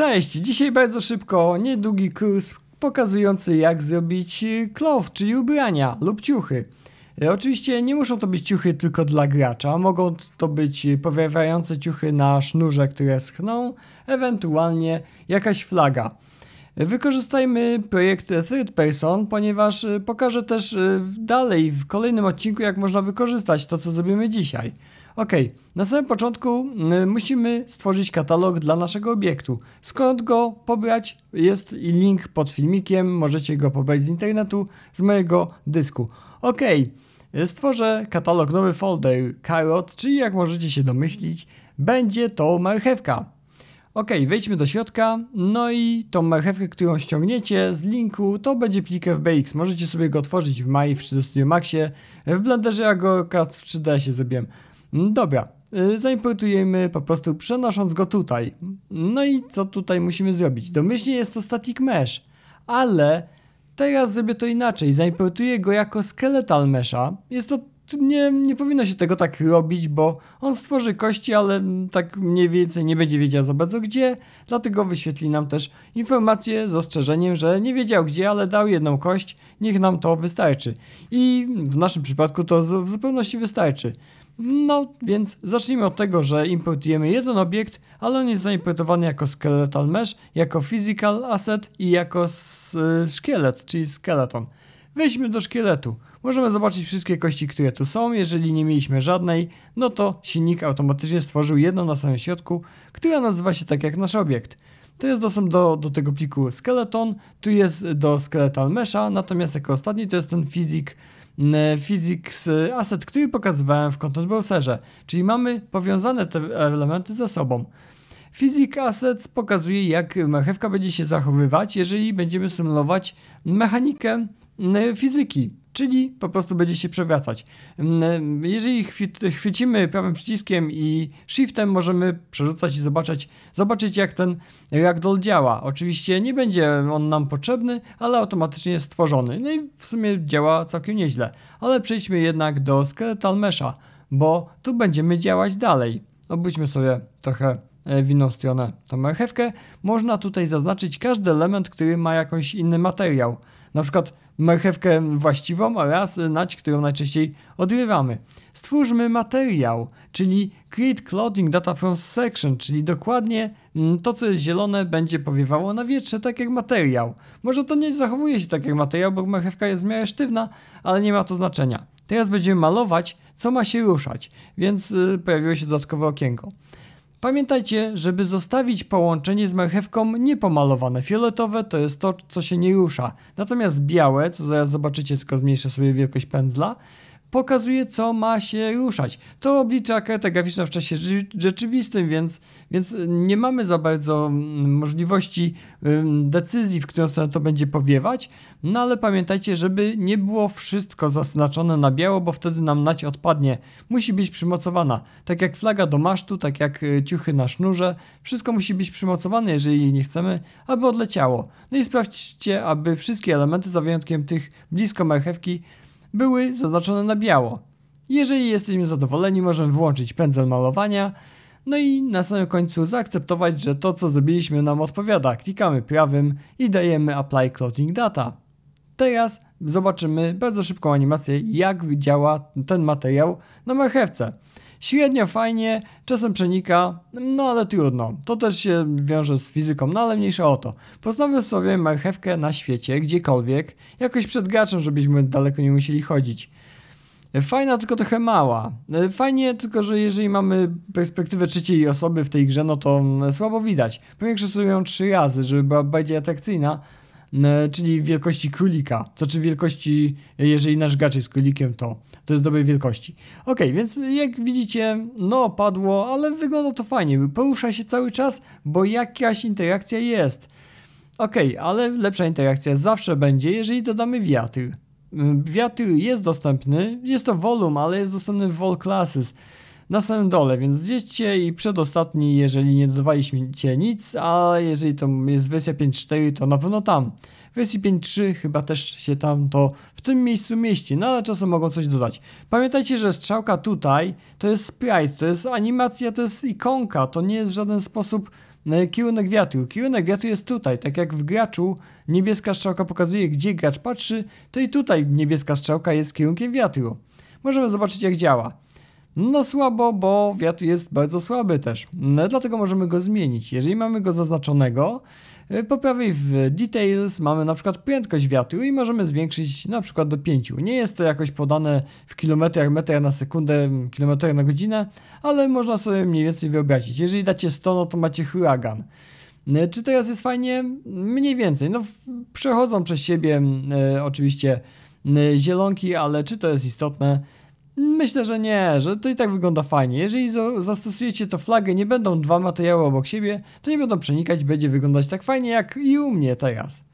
Cześć! Dzisiaj bardzo szybko niedługi kurs pokazujący jak zrobić cloth, y, czyli ubrania lub ciuchy. E, oczywiście nie muszą to być ciuchy tylko dla gracza, mogą to być powiewające ciuchy na sznurze, które schną, ewentualnie jakaś flaga. Wykorzystajmy projekt Third Person, ponieważ y, pokażę też y, dalej w kolejnym odcinku, jak można wykorzystać to, co zrobimy dzisiaj. Ok, na samym początku y, musimy stworzyć katalog dla naszego obiektu. Skąd go pobrać? Jest link pod filmikiem, możecie go pobrać z internetu, z mojego dysku. Ok, stworzę katalog, nowy folder, carrot, czyli jak możecie się domyślić, będzie to marchewka. Ok, wejdźmy do środka, no i tą marchewkę, którą ściągniecie z linku, to będzie plik FBX. Możecie sobie go otworzyć w Mai w 3 Studio Maxie, w Blenderze ja go kat w 3D się zrobiłem. Mm, dobra, y, zaimportujemy po prostu przenosząc go tutaj. No i co tutaj musimy zrobić? Domyślnie jest to static mesh, ale teraz zrobię to inaczej. Zaimportuję go jako skeletal mesha. Jest to nie, nie powinno się tego tak robić, bo on stworzy kości, ale tak mniej więcej nie będzie wiedział za bardzo gdzie, dlatego wyświetli nam też informację z ostrzeżeniem, że nie wiedział gdzie, ale dał jedną kość, niech nam to wystarczy. I w naszym przypadku to w zupełności wystarczy. No, więc zacznijmy od tego, że importujemy jeden obiekt, ale on jest zaimportowany jako skeletal mesh, jako physical asset i jako szkielet, czyli skeleton. Wejdźmy do szkieletu. Możemy zobaczyć wszystkie kości, które tu są. Jeżeli nie mieliśmy żadnej, no to silnik automatycznie stworzył jedną na samym środku, która nazywa się tak jak nasz obiekt. To jest dostęp do, do tego pliku skeleton, tu jest do skeletal mesha, natomiast jako ostatni to jest ten fizik physics asset, który pokazywałem w content browserze, czyli mamy powiązane te elementy ze sobą. Physic Assets pokazuje, jak marchewka będzie się zachowywać, jeżeli będziemy symulować mechanikę Mm, e, fizyki, czyli po prostu będzie się przewracać. Mm, e, jeżeli chwycimy prawym przyciskiem i shiftem, możemy przerzucać i zobaczyć, zobaczyć jak ten ragdoll działa. Oczywiście nie będzie on nam potrzebny, ale automatycznie jest stworzony. No i w sumie działa całkiem nieźle. Ale przejdźmy jednak do Skeletal Mesha, bo tu będziemy działać dalej. Obudźmy sobie trochę E, w inną stronę tą marchewkę, można tutaj zaznaczyć każdy element, który ma jakiś inny materiał. Na przykład marchewkę właściwą oraz nać, którą najczęściej odrywamy. Stwórzmy materiał, czyli create clothing data from section, czyli dokładnie mm, to, co jest zielone, będzie powiewało na wietrze, tak jak materiał. Może to nie zachowuje się tak jak materiał, bo marchewka jest w miarę sztywna, ale nie ma to znaczenia. Teraz będziemy malować, co ma się ruszać, więc e, pojawiło się dodatkowe okienko. Pamiętajcie, żeby zostawić połączenie z marchewką niepomalowane. Fioletowe to jest to, co się nie rusza. Natomiast białe, co zaraz zobaczycie, tylko zmniejszę sobie wielkość pędzla, pokazuje, co ma się ruszać. To oblicza karetę graficzną w czasie rzeczywistym, więc, więc nie mamy za bardzo mm, możliwości decyzji, w którą stronę to będzie powiewać. No ale pamiętajcie, żeby nie było wszystko zaznaczone na biało, bo wtedy nam nać odpadnie. Musi być przymocowana. Tak jak flaga do masztu, tak jak y, ciuchy na sznurze. Wszystko musi być przymocowane, jeżeli nie chcemy, aby odleciało. No i sprawdźcie, aby wszystkie elementy, za wyjątkiem tych blisko marchewki, były zaznaczone na biało. Jeżeli jesteśmy zadowoleni, możemy włączyć pędzel malowania, no i na samym końcu zaakceptować, że to co zrobiliśmy nam odpowiada. Klikamy prawym i dajemy Apply Clothing Data. Teraz zobaczymy bardzo szybką animację, jak działa ten materiał na marchewce. Średnio fajnie, czasem przenika, no ale trudno. To też się wiąże z fizyką, no ale mniejsza o to. Poznamy sobie marchewkę na świecie, gdziekolwiek, jakoś przed graczem, żebyśmy daleko nie musieli chodzić. Fajna, tylko trochę mała. Fajnie, tylko że jeżeli mamy perspektywę trzeciej osoby w tej grze, no to słabo widać. Powiększę sobie ją trzy razy, żeby była bardziej atrakcyjna, czyli wielkości królika. To czy wielkości, jeżeli nasz gracz jest królikiem, to, to jest dobrej wielkości. Ok, więc jak widzicie, no padło, ale wygląda to fajnie. Porusza się cały czas, bo jakaś interakcja jest. Ok, ale lepsza interakcja zawsze będzie, jeżeli dodamy wiatr. Wiatr jest dostępny, jest to volum, ale jest dostępny w All Classes na samym dole, więc zjedźcie i przedostatni, jeżeli nie dodawaliście nic, a jeżeli to jest wersja 5.4, to na pewno tam. W wersji 5.3 chyba też się tam to w tym miejscu mieści, no ale czasem mogą coś dodać. Pamiętajcie, że strzałka tutaj to jest sprite, to jest animacja, to jest ikonka, to nie jest w żaden sposób e, kierunek wiatru. Kierunek wiatru jest tutaj, tak jak w graczu niebieska strzałka pokazuje, gdzie gracz patrzy, to i tutaj niebieska strzałka jest kierunkiem wiatru. Możemy zobaczyć jak działa. No słabo, bo wiatr jest bardzo słaby też. No, dlatego możemy go zmienić. Jeżeli mamy go zaznaczonego, y, po prawej w Details mamy na przykład prędkość wiatru i możemy zwiększyć na przykład do 5. Nie jest to jakoś podane w kilometrach, metra na sekundę, kilometrach na godzinę, ale można sobie mniej więcej wyobrazić. Jeżeli dacie 100, no to macie huragan. Y, czy teraz jest fajnie? Mniej więcej. No przechodzą przez siebie y, oczywiście zielonki, ale czy to jest istotne? Myślę, że nie, że to i tak wygląda fajnie. Jeżeli zastosujecie to flagę, nie będą dwa materiały obok siebie, to nie będą przenikać, będzie wyglądać tak fajnie jak i u mnie teraz.